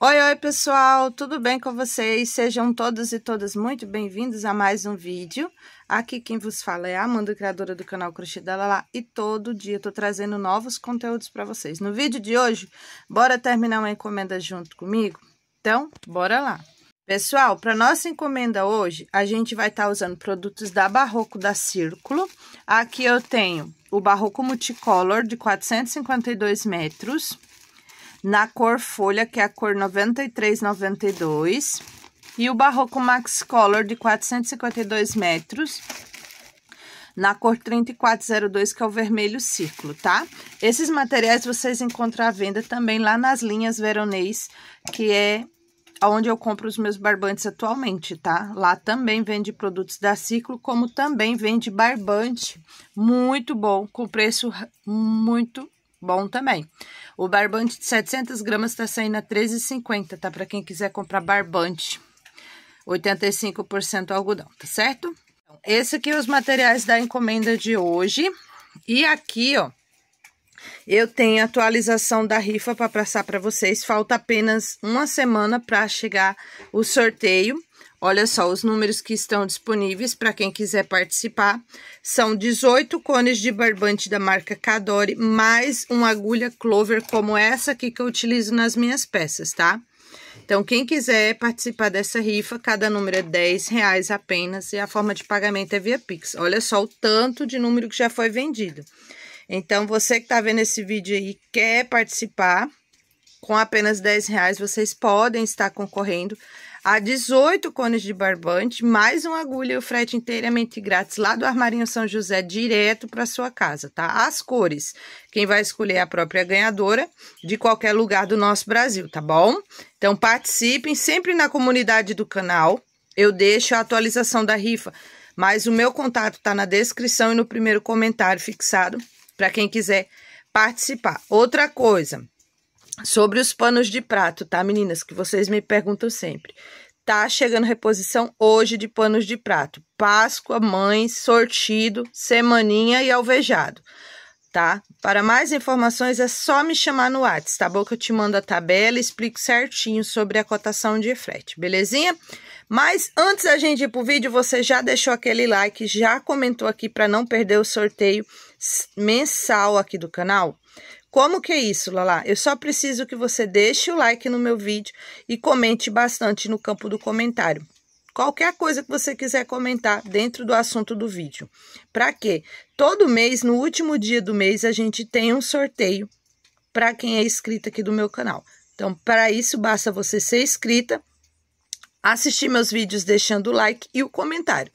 Oi, oi pessoal, tudo bem com vocês? Sejam todos e todas muito bem-vindos a mais um vídeo. Aqui quem vos fala é a Amanda, criadora do canal Crochê Dela Lá, e todo dia eu tô trazendo novos conteúdos para vocês. No vídeo de hoje, bora terminar uma encomenda junto comigo? Então, bora lá! Pessoal, para nossa encomenda hoje, a gente vai estar tá usando produtos da Barroco da Círculo. Aqui eu tenho o Barroco Multicolor de 452 metros na cor folha, que é a cor 9392, e o Barroco Max Color de 452 metros, na cor 3402, que é o vermelho círculo, tá? Esses materiais vocês encontram à venda também lá nas linhas Veronês, que é onde eu compro os meus barbantes atualmente, tá? Lá também vende produtos da Ciclo, como também vende barbante muito bom, com preço muito bom também. O barbante de 700 gramas está saindo a 13,50, tá? Para quem quiser comprar barbante, 85% algodão, tá certo? Então, esse aqui é os materiais da encomenda de hoje. E aqui, ó, eu tenho atualização da rifa para passar para vocês. Falta apenas uma semana para chegar o sorteio. Olha só, os números que estão disponíveis para quem quiser participar são 18 cones de barbante da marca Cadore, mais uma agulha Clover como essa aqui que eu utilizo nas minhas peças, tá? Então, quem quiser participar dessa rifa, cada número é 10 reais apenas e a forma de pagamento é via Pix. Olha só o tanto de número que já foi vendido. Então, você que está vendo esse vídeo aí quer participar, com apenas 10 reais vocês podem estar concorrendo a 18 cones de barbante, mais uma agulha e o frete inteiramente grátis lá do Armarinho São José, direto para sua casa, tá? As cores, quem vai escolher é a própria ganhadora de qualquer lugar do nosso Brasil, tá bom? Então participem sempre na comunidade do canal. Eu deixo a atualização da rifa, mas o meu contato tá na descrição e no primeiro comentário fixado para quem quiser participar. Outra coisa, Sobre os panos de prato, tá, meninas? Que vocês me perguntam sempre. Tá chegando reposição hoje de panos de prato. Páscoa, mãe, sortido, semaninha e alvejado, tá? Para mais informações é só me chamar no WhatsApp, tá bom? Que eu te mando a tabela e explico certinho sobre a cotação de frete, belezinha? Mas antes da gente ir pro vídeo, você já deixou aquele like, já comentou aqui para não perder o sorteio mensal aqui do canal? Como que é isso, Lala? Eu só preciso que você deixe o like no meu vídeo e comente bastante no campo do comentário. Qualquer coisa que você quiser comentar dentro do assunto do vídeo. Para quê? Todo mês, no último dia do mês, a gente tem um sorteio para quem é inscrito aqui do meu canal. Então, para isso, basta você ser inscrita, assistir meus vídeos deixando o like e o comentário.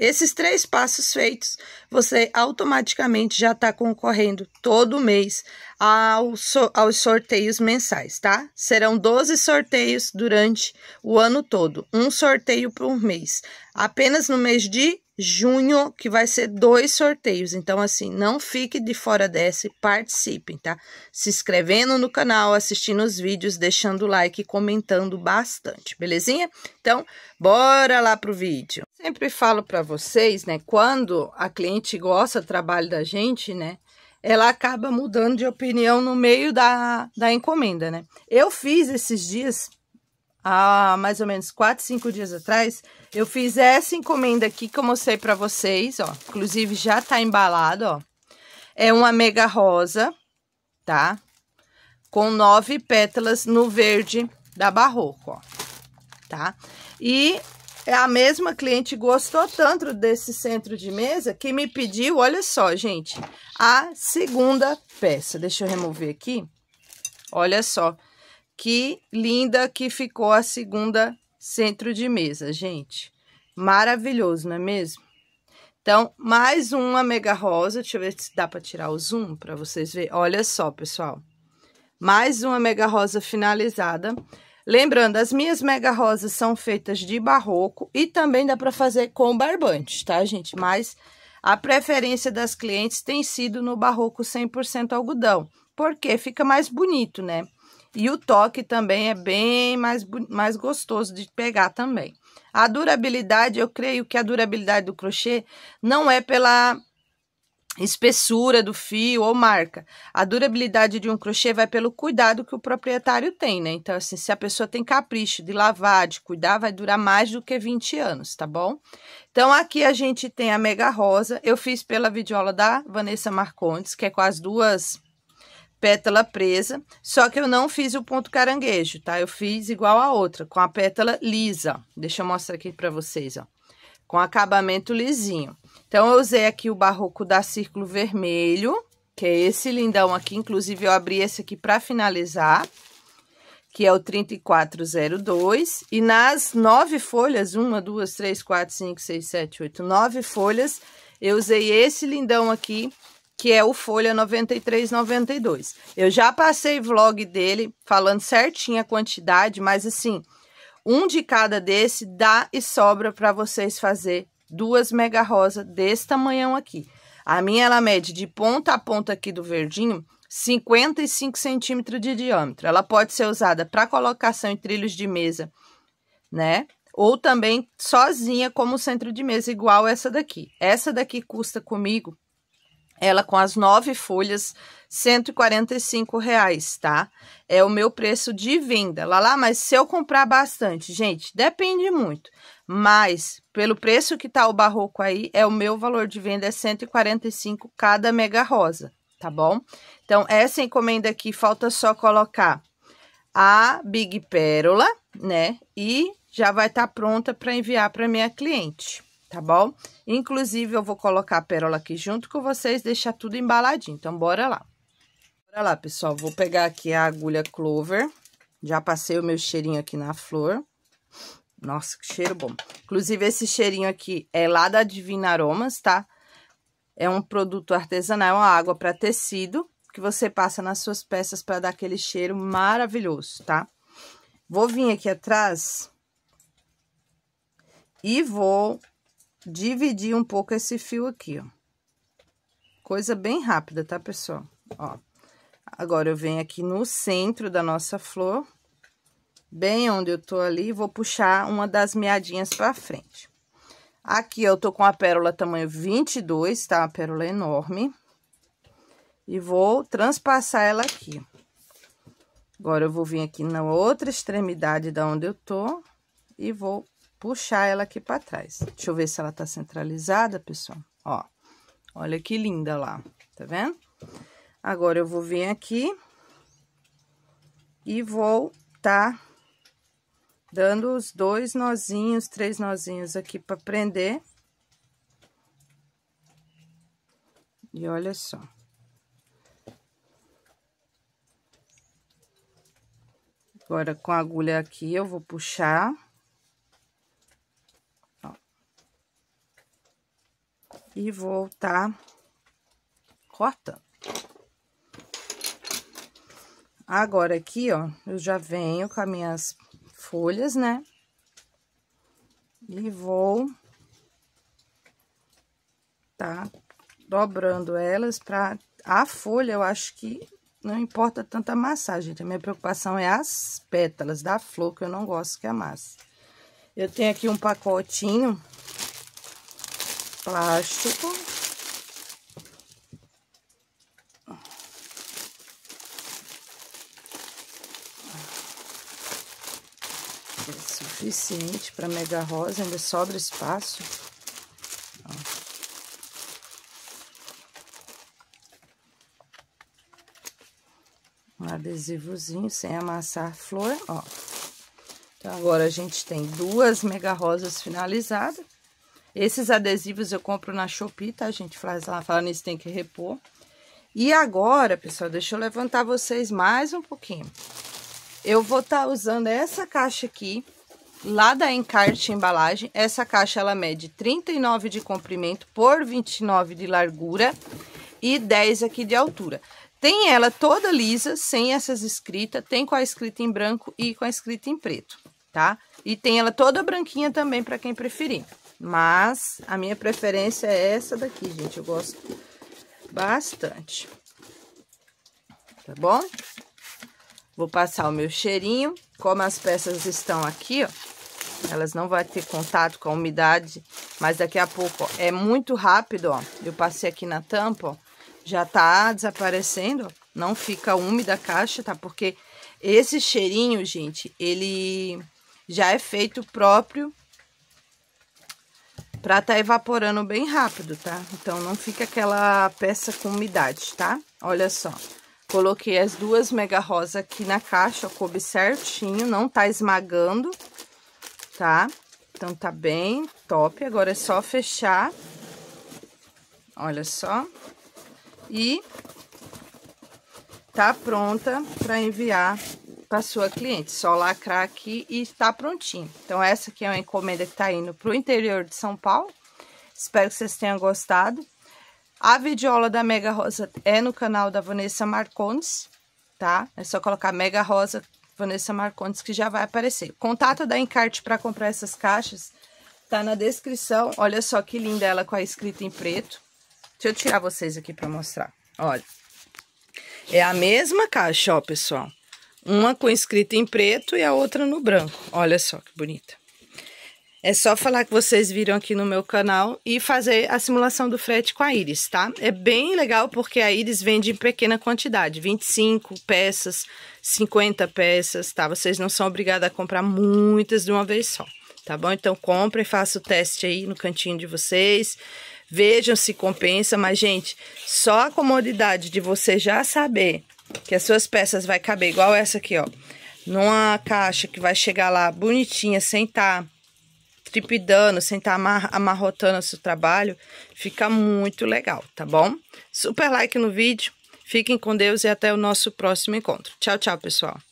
Esses três passos feitos, você automaticamente já está concorrendo todo mês ao so aos sorteios mensais, tá? Serão 12 sorteios durante o ano todo, um sorteio por mês, apenas no mês de junho, que vai ser dois sorteios. Então, assim, não fique de fora dessa e participem, tá? Se inscrevendo no canal, assistindo os vídeos, deixando o like e comentando bastante, belezinha? Então, bora lá pro vídeo. Sempre falo para vocês, né, quando a cliente gosta do trabalho da gente, né, ela acaba mudando de opinião no meio da, da encomenda, né? Eu fiz esses dias há mais ou menos 4, 5 dias atrás, eu fiz essa encomenda aqui que eu mostrei para vocês, ó. Inclusive, já tá embalado, ó. É uma mega rosa, tá? Com nove pétalas no verde da Barroco, ó. Tá? E a mesma cliente gostou tanto desse centro de mesa que me pediu, olha só, gente, a segunda peça. Deixa eu remover aqui. Olha só que linda que ficou a segunda centro de mesa, gente. Maravilhoso, não é mesmo? Então, mais uma mega rosa. Deixa eu ver se dá para tirar o zoom para vocês verem. Olha só, pessoal. Mais uma mega rosa finalizada. Lembrando, as minhas mega rosas são feitas de barroco e também dá para fazer com barbante, tá, gente? Mas a preferência das clientes tem sido no barroco 100% algodão, porque fica mais bonito, né? E o toque também é bem mais, mais gostoso de pegar também. A durabilidade, eu creio que a durabilidade do crochê não é pela espessura do fio ou marca. A durabilidade de um crochê vai pelo cuidado que o proprietário tem, né? Então, assim, se a pessoa tem capricho de lavar, de cuidar, vai durar mais do que 20 anos, tá bom? Então, aqui a gente tem a Mega Rosa. Eu fiz pela videola da Vanessa Marcondes, que é com as duas pétala presa, só que eu não fiz o ponto caranguejo, tá? Eu fiz igual a outra, com a pétala lisa. Deixa eu mostrar aqui para vocês, ó. Com acabamento lisinho. Então, eu usei aqui o barroco da círculo vermelho, que é esse lindão aqui. Inclusive, eu abri esse aqui para finalizar, que é o 3402. E nas nove folhas, uma, duas, três, quatro, cinco, seis, sete, oito, nove folhas, eu usei esse lindão aqui, que é o Folha 9392. Eu já passei vlog dele falando certinho a quantidade, mas assim, um de cada desse dá e sobra para vocês fazer duas mega rosa desse tamanhão aqui. A minha ela mede de ponta a ponta aqui do verdinho 55 centímetros de diâmetro. Ela pode ser usada para colocação em trilhos de mesa, né? Ou também sozinha como centro de mesa, igual essa daqui. Essa daqui custa comigo ela com as nove folhas, 145 reais, tá? É o meu preço de venda. Lá lá, mas se eu comprar bastante, gente, depende muito. Mas pelo preço que tá o barroco aí, é o meu valor de venda é 145 cada mega rosa, tá bom? Então essa encomenda aqui falta só colocar a Big Pérola, né? E já vai estar tá pronta para enviar para minha cliente tá bom? Inclusive, eu vou colocar a pérola aqui junto com vocês, deixar tudo embaladinho. Então, bora lá. Bora lá, pessoal. Vou pegar aqui a agulha clover. Já passei o meu cheirinho aqui na flor. Nossa, que cheiro bom. Inclusive, esse cheirinho aqui é lá da Divina Aromas, tá? É um produto artesanal, é uma água para tecido, que você passa nas suas peças para dar aquele cheiro maravilhoso, tá? Vou vir aqui atrás e vou dividir um pouco esse fio aqui, ó. Coisa bem rápida, tá, pessoal? Ó, agora eu venho aqui no centro da nossa flor, bem onde eu tô ali, vou puxar uma das meadinhas pra frente. Aqui eu tô com a pérola tamanho 22, tá? Uma pérola enorme. E vou transpassar ela aqui. Agora eu vou vir aqui na outra extremidade da onde eu tô e vou puxar ela aqui para trás. Deixa eu ver se ela tá centralizada, pessoal. Ó, olha que linda lá, tá vendo? Agora, eu vou vir aqui e vou tá dando os dois nozinhos, três nozinhos aqui para prender. E olha só. Agora, com a agulha aqui, eu vou puxar. e vou tá cortando. Agora aqui, ó, eu já venho com as minhas folhas, né? E vou tá dobrando elas pra... A folha, eu acho que não importa tanto amassar, gente. A minha preocupação é as pétalas da flor, que eu não gosto que amasse. Eu tenho aqui um pacotinho plástico. É suficiente para mega rosa, ainda sobra espaço. Um adesivozinho sem amassar flor, ó. Então, agora a gente tem duas mega rosas finalizadas. Esses adesivos eu compro na Shopee, tá, gente? Falando isso, tem que repor. E agora, pessoal, deixa eu levantar vocês mais um pouquinho. Eu vou estar tá usando essa caixa aqui, lá da Encarte Embalagem. Essa caixa, ela mede 39 de comprimento por 29 de largura e 10 aqui de altura. Tem ela toda lisa, sem essas escritas, tem com a escrita em branco e com a escrita em preto, tá? E tem ela toda branquinha também, pra quem preferir. Mas a minha preferência é essa daqui, gente. Eu gosto bastante. Tá bom? Vou passar o meu cheirinho. Como as peças estão aqui, ó. Elas não vão ter contato com a umidade, mas daqui a pouco, ó, é muito rápido, ó. Eu passei aqui na tampa, ó, já tá desaparecendo, ó. Não fica úmida a caixa, tá? Porque esse cheirinho, gente, ele já é feito próprio pra tá evaporando bem rápido, tá? Então, não fica aquela peça com umidade, tá? Olha só. Coloquei as duas mega rosa aqui na caixa, coube certinho, não tá esmagando, tá? Então, tá bem top. Agora é só fechar. Olha só. E tá pronta para enviar para sua cliente. Só lacrar aqui e está prontinho. Então, essa aqui é uma encomenda que está indo para o interior de São Paulo. Espero que vocês tenham gostado. A videoaula da Mega Rosa é no canal da Vanessa Marcones, tá? É só colocar Mega Rosa Vanessa Marcones que já vai aparecer. Contato da Encarte para comprar essas caixas tá na descrição. Olha só que linda ela com a escrita em preto. Deixa eu tirar vocês aqui para mostrar. Olha. É a mesma caixa, ó, pessoal. Uma com escrita em preto e a outra no branco. Olha só que bonita. É só falar que vocês viram aqui no meu canal e fazer a simulação do frete com a Iris, tá? É bem legal porque a Iris vende em pequena quantidade, 25 peças, 50 peças, tá? Vocês não são obrigados a comprar muitas de uma vez só, tá bom? Então comprem, faça o teste aí no cantinho de vocês, vejam se compensa, mas gente, só a comodidade de você já saber que as suas peças vai caber igual essa aqui, ó. Numa caixa que vai chegar lá bonitinha, sem tá tripidando, sem tá amar amarrotando o seu trabalho, fica muito legal, tá bom? Super like no vídeo, fiquem com Deus e até o nosso próximo encontro. Tchau, tchau, pessoal.